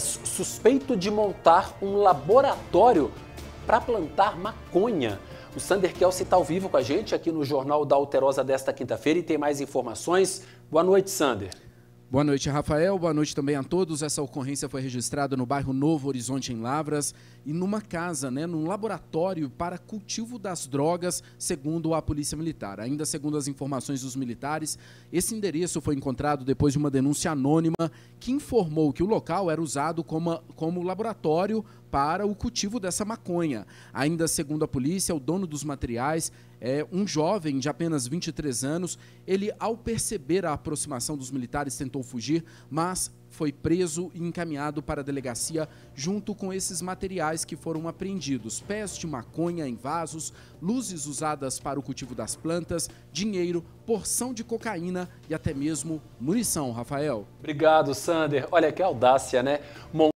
suspeito de montar um laboratório para plantar maconha. O Sander Kelsey está ao vivo com a gente aqui no Jornal da Alterosa desta quinta-feira e tem mais informações. Boa noite, Sander. Boa noite, Rafael. Boa noite também a todos. Essa ocorrência foi registrada no bairro Novo Horizonte, em Lavras, e numa casa, né, num laboratório para cultivo das drogas, segundo a Polícia Militar. Ainda segundo as informações dos militares, esse endereço foi encontrado depois de uma denúncia anônima que informou que o local era usado como, como laboratório para o cultivo dessa maconha. Ainda segundo a polícia, o dono dos materiais é, um jovem de apenas 23 anos, ele, ao perceber a aproximação dos militares, tentou fugir, mas foi preso e encaminhado para a delegacia junto com esses materiais que foram apreendidos: pés de maconha em vasos, luzes usadas para o cultivo das plantas, dinheiro, porção de cocaína e até mesmo munição, Rafael. Obrigado, Sander. Olha que audácia, né?